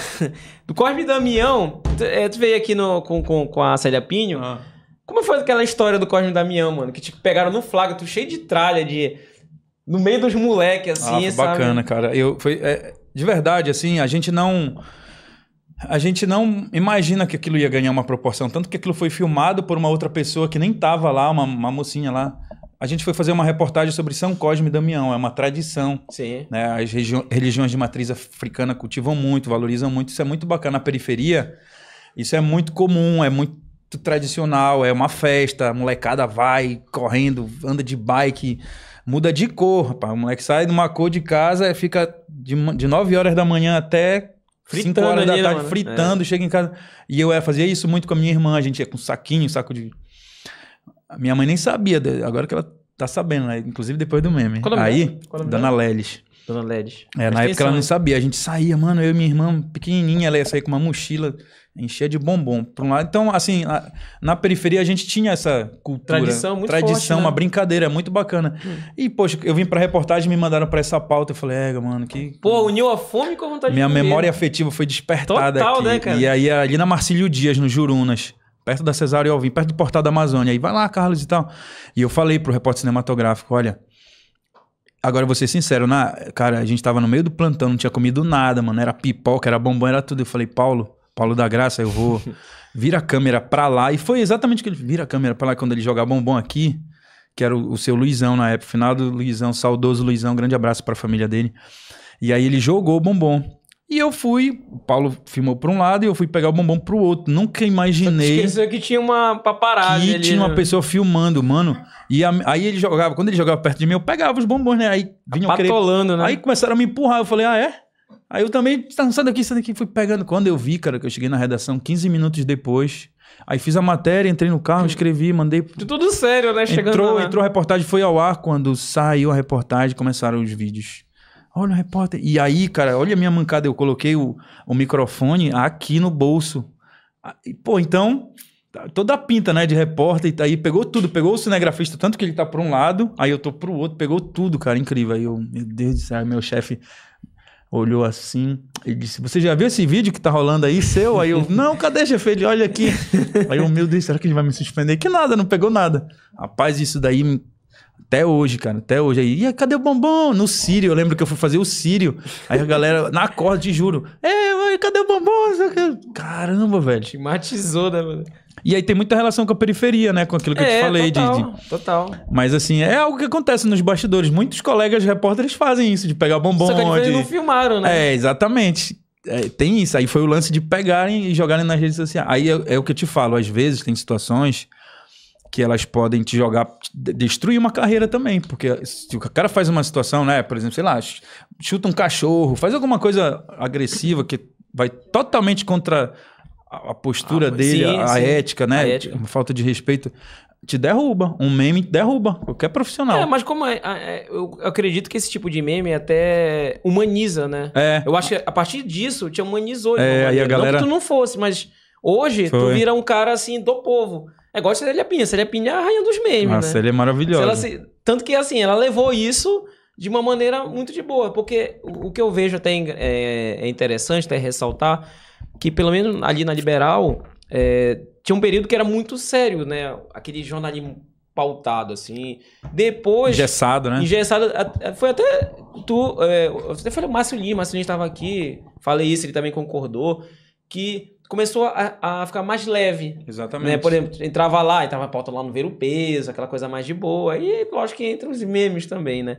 do Cosme Damião, tu, é, tu veio aqui no, com, com, com a Célia Pinho. Ah. Como foi aquela história do Cosme Damião, mano? Que te pegaram no flagra, tu cheio de tralha, de. No meio dos moleques, ah, assim. Ah, foi sabe? bacana, cara. Eu, foi, é, de verdade, assim, a gente não. A gente não imagina que aquilo ia ganhar uma proporção. Tanto que aquilo foi filmado por uma outra pessoa que nem tava lá, uma, uma mocinha lá a gente foi fazer uma reportagem sobre São Cosme e Damião, é uma tradição. Sim. Né? As religiões de matriz africana cultivam muito, valorizam muito, isso é muito bacana. Na periferia, isso é muito comum, é muito tradicional, é uma festa, a molecada vai correndo, anda de bike, muda de cor, rapaz. O moleque sai de uma cor de casa, e fica de, de 9 horas da manhã até fritando 5 horas da né, tarde, fritando, é. chega em casa. E eu ia é, fazia isso muito com a minha irmã, a gente ia com saquinho, saco de minha mãe nem sabia, agora que ela tá sabendo, né? Inclusive depois do meme. Qual Aí, Qual Dona Lelis. Dona Ledes. É, na época é ela não né? sabia. A gente saía, mano, eu e minha irmã pequenininha, ela ia sair com uma mochila enchia de bombom para um lado. Então, assim, na, na, periferia a gente tinha essa cultura, tradição, muito tradição, forte, né? uma brincadeira muito bacana. Hum. E poxa, eu vim para reportagem, me mandaram para essa pauta, eu falei, é, mano, que Pô, uniu a fome com a vontade Minha de Minha memória afetiva foi despertada Total, aqui. Né, cara? E aí ali na Marcílio Dias, no Jurunas perto da Cesário Alvim, perto do Portal da Amazônia. Aí vai lá, Carlos e tal. E eu falei pro repórter cinematográfico, olha... Agora, vou ser sincero, na, né, cara, a gente tava no meio do plantão, não tinha comido nada, mano. Era pipoca, era bombom, era tudo. Eu falei, Paulo, Paulo da Graça, eu vou... Vira a câmera pra lá. E foi exatamente o que ele... Vira a câmera pra lá quando ele jogar bombom aqui que era o, o, seu Luizão na época, final do Luizão, saudoso Luizão, grande abraço para a família dele. E aí ele jogou o bombom. E eu fui, o Paulo filmou para um lado e eu fui pegar o bombom para o outro. Nunca imaginei. Esqueceu que tinha uma paparazzi que ali, tinha uma né? pessoa filmando, mano. E a, aí ele jogava, quando ele jogava perto de mim, eu pegava os bombons, né? Aí vinha Patolando, querer... né? Aí começaram a me empurrar. Eu falei, ah, é? Aí eu também, sai aqui sai aqui, Fui pegando. Quando eu vi, cara, que eu cheguei na redação 15 minutos depois. Aí fiz a matéria, entrei no carro, escrevi, mandei. Tudo sério, né? Chegando entrou, lá. entrou a reportagem, foi ao ar. Quando saiu a reportagem, começaram os vídeos. Olha o repórter. E aí, cara, olha a minha mancada. Eu coloquei o, o microfone aqui no bolso. Ah, pô, então, tá toda a pinta, né, de repórter. E tá aí pegou tudo. Pegou o cinegrafista, tanto que ele tá pra um lado, aí eu tô pro outro. Pegou tudo, cara. Incrível. Aí eu, meu Deus do céu, meu chefe olhou assim e disse: Você já viu esse vídeo que tá rolando aí, seu? Aí eu, não, cadê, chefe? Ele, olha aqui. Aí eu, meu Deus, será que ele vai me suspender? Que nada, não pegou nada. Rapaz, isso daí até hoje, cara, até hoje. Aí, e cadê o bombom? No Sírio, eu lembro que eu fui fazer o Sírio. Aí a galera, na corda, te juro. É, cadê o bombom? Caramba, velho. matizou né, mano? E aí tem muita relação com a periferia, né? Com aquilo que é, eu te é, falei. Total, total. Mas assim, é algo que acontece nos bastidores. Muitos colegas repórteres fazem isso, de pegar bombom. Só que eles não filmaram, né? É, exatamente. É, tem isso. Aí foi o lance de pegarem e jogarem nas redes sociais. Aí é, é o que eu te falo. Às vezes tem situações que elas podem te jogar, destruir uma carreira também. Porque se o cara faz uma situação, né? Por exemplo, sei lá, chuta um cachorro, faz alguma coisa agressiva que vai totalmente contra a postura ah, dele, sim, a sim. ética, né? A ética. Falta de respeito. Te derruba. Um meme derruba qualquer profissional. É, mas como é, é, é, eu acredito que esse tipo de meme até humaniza, né? É. Eu acho que a partir disso te humanizou. É, aí a galera... Não que tu não fosse, mas Hoje, Foi. tu vira um cara assim do povo. É igual a Célia Pinha. Célia Pinha é a rainha dos memes, Nossa, né? Célia é maravilhosa. ela Tanto que, assim, ela levou isso de uma maneira muito de boa. Porque o que eu vejo até é, é interessante até ressaltar que, pelo menos ali na Liberal, é... tinha um período que era muito sério, né? Aquele jornalismo pautado, assim. Depois... Engessado, né? Engessado. Foi até tu... É... eu até falei, o Márcio Lima, Márcio Lima estava aqui, falei isso, ele também concordou, que começou a, a ficar mais leve. Né? Exatamente. Né? Por exemplo, entrava lá, entrava a pauta lá no ver o peso, aquela coisa mais de boa. E lógico que entra os memes também, né?